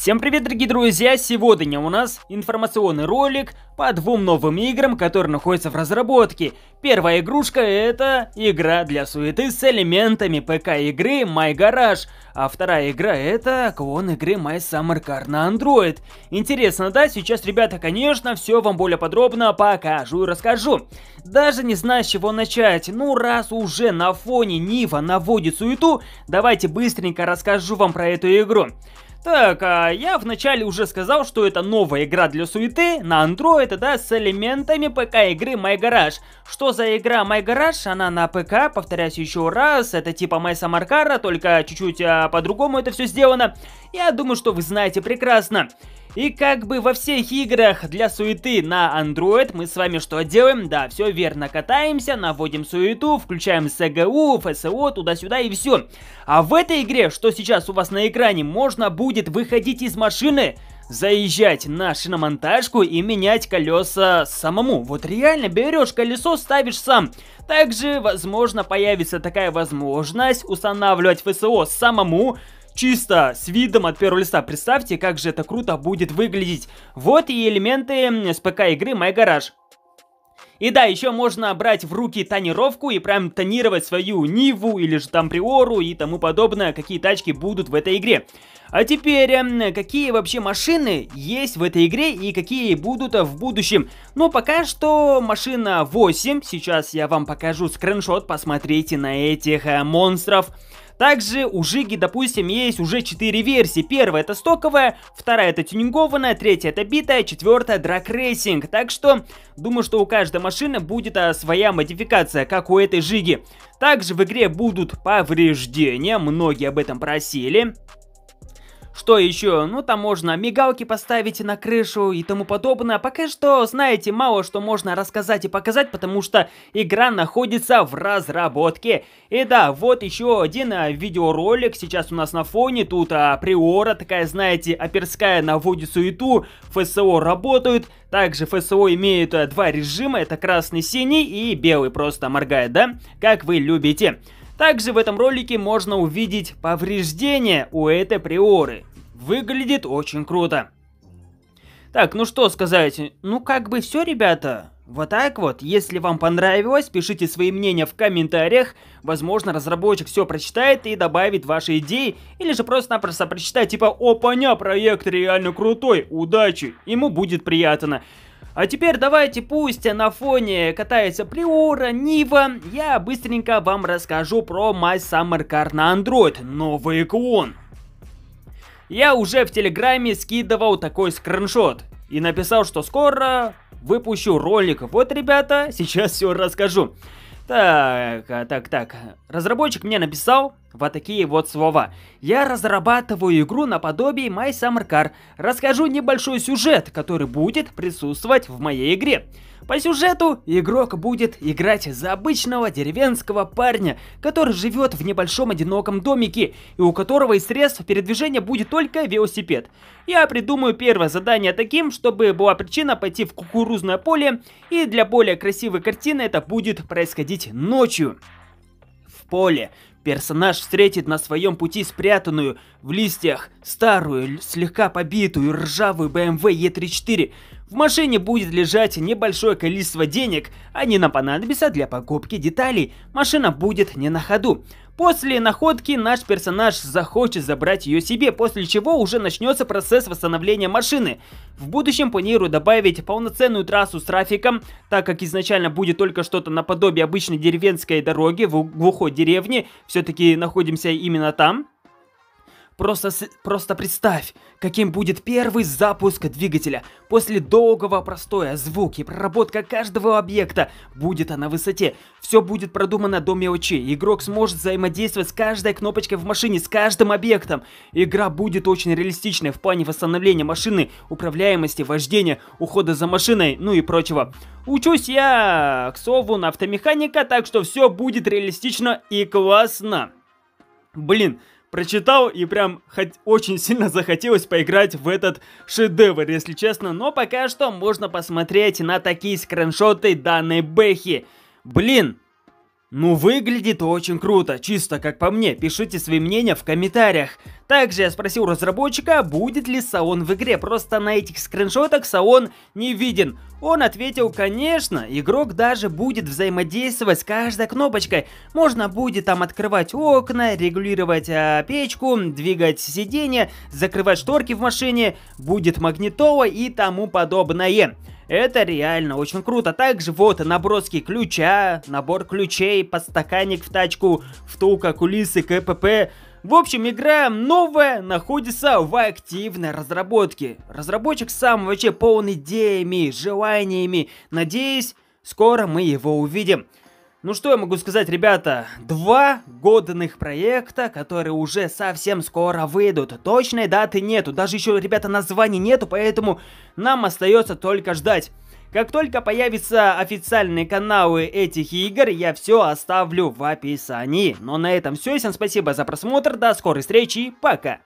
Всем привет, дорогие друзья! Сегодня у нас информационный ролик по двум новым играм, которые находятся в разработке. Первая игрушка это игра для суеты с элементами ПК-игры My Garage, а вторая игра это клон игры My Summer Car на Android. Интересно, да? Сейчас, ребята, конечно, все вам более подробно покажу и расскажу. Даже не знаю, с чего начать. Ну, раз уже на фоне Нива наводит суету, давайте быстренько расскажу вам про эту игру. Так, а я вначале уже сказал, что это новая игра для суеты на Android, да, с элементами ПК-игры My Garage. Что за игра My Garage? Она на ПК, повторяюсь еще раз, это типа Майса Маркара, только чуть-чуть а, по-другому это все сделано. Я думаю, что вы знаете прекрасно. И как бы во всех играх для суеты на Android мы с вами что делаем? Да, все верно, катаемся, наводим суету, включаем СГУ, ФСО, туда-сюда и все. А в этой игре, что сейчас у вас на экране, можно будет выходить из машины, заезжать на шиномонтажку и менять колеса самому. Вот реально берешь колесо, ставишь сам. Также, возможно, появится такая возможность устанавливать ФСО самому, чисто с видом от первого листа. Представьте, как же это круто будет выглядеть. Вот и элементы с ПК игры My Garage. И да, еще можно брать в руки тонировку и прям тонировать свою Ниву или же там Приору и тому подобное, какие тачки будут в этой игре. А теперь, какие вообще машины есть в этой игре и какие будут э, в будущем? Ну, пока что машина 8, сейчас я вам покажу скриншот, посмотрите на этих э, монстров. Также у Жиги, допустим, есть уже 4 версии. Первая это стоковая, вторая это тюнингованная, третья это битая, четвертая драк рейсинг. Так что думаю, что у каждой машины будет а, своя модификация, как у этой Жиги. Также в игре будут повреждения, многие об этом просили. Что еще? Ну там можно мигалки поставить на крышу и тому подобное. Пока что, знаете, мало что можно рассказать и показать, потому что игра находится в разработке. И да, вот еще один э, видеоролик сейчас у нас на фоне. Тут априора э, такая, знаете, оперская наводит суету. ФСО работают. Также ФСО имеет э, два режима. Это красный, синий и белый просто моргает, да? Как вы любите. Также в этом ролике можно увидеть повреждения у этой приоры. Выглядит очень круто. Так, ну что сказать, ну как бы все, ребята. Вот так вот, если вам понравилось, пишите свои мнения в комментариях, возможно разработчик все прочитает и добавит ваши идеи, или же просто-напросто прочитает типа о «Опаня, проект реально крутой, удачи!» Ему будет приятно. А теперь давайте пусть на фоне катается Приора, Нива, я быстренько вам расскажу про My Summer Car на Android, новый клон. Я уже в Телеграме скидывал такой скриншот и написал, что скоро выпущу ролик. Вот, ребята, сейчас все расскажу. Так, а, так, так. Разработчик мне написал, вот такие вот слова. Я разрабатываю игру наподобие My Summer Car. Расскажу небольшой сюжет, который будет присутствовать в моей игре. По сюжету игрок будет играть за обычного деревенского парня, который живет в небольшом одиноком домике и у которого из средств передвижения будет только велосипед. Я придумаю первое задание таким, чтобы была причина пойти в кукурузное поле, и для более красивой картины это будет происходить ночью в поле. Персонаж встретит на своем пути спрятанную в листьях старую, слегка побитую ржавую BMW E34. Эм в машине будет лежать небольшое количество денег, они нам понадобятся для покупки деталей. Машина будет не на ходу. После находки наш персонаж захочет забрать ее себе, после чего уже начнется процесс восстановления машины. В будущем планирую добавить полноценную трассу с трафиком, так как изначально будет только что-то наподобие обычной деревенской дороги в глухой деревне, все-таки находимся именно там. Просто, просто представь, каким будет первый запуск двигателя. После долгого простоя, звуки, проработка каждого объекта будет на высоте. Все будет продумано до мелочей. Игрок сможет взаимодействовать с каждой кнопочкой в машине, с каждым объектом. Игра будет очень реалистичной в плане восстановления машины, управляемости, вождения, ухода за машиной, ну и прочего. Учусь я, к слову, на автомеханика, так что все будет реалистично и классно. Блин, прочитал и прям хоть очень сильно захотелось поиграть в этот шедевр, если честно. Но пока что можно посмотреть на такие скриншоты данной бэхи. Блин, ну, выглядит очень круто, чисто как по мне. Пишите свои мнения в комментариях. Также я спросил разработчика, будет ли Саон в игре, просто на этих скриншотах Саон не виден. Он ответил, конечно, игрок даже будет взаимодействовать с каждой кнопочкой. Можно будет там открывать окна, регулировать э, печку, двигать сиденье, закрывать шторки в машине, будет магнитола и тому подобное. Это реально очень круто. Также вот наброски ключа, набор ключей, подстаканник в тачку, втулка, кулисы, КПП. В общем, игра новая находится в активной разработке. Разработчик сам вообще полон идеями, желаниями. Надеюсь, скоро мы его увидим. Ну что я могу сказать, ребята, два годных проекта, которые уже совсем скоро выйдут. Точной даты нету, даже еще, ребята, названий нету, поэтому нам остается только ждать. Как только появятся официальные каналы этих игр, я все оставлю в описании. Но на этом все, всем спасибо за просмотр, до скорой встречи, пока!